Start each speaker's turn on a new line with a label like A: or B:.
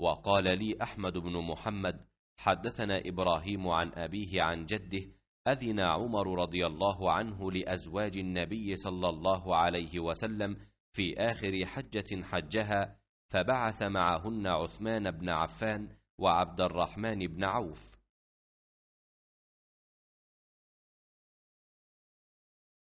A: وقال لي أحمد بن محمد
B: حدثنا إبراهيم عن أبيه عن جده أذن عمر رضي الله عنه لأزواج النبي صلى الله عليه وسلم في آخر حجة حجها فبعث معهن عثمان بن عفان وعبد الرحمن
A: بن عوف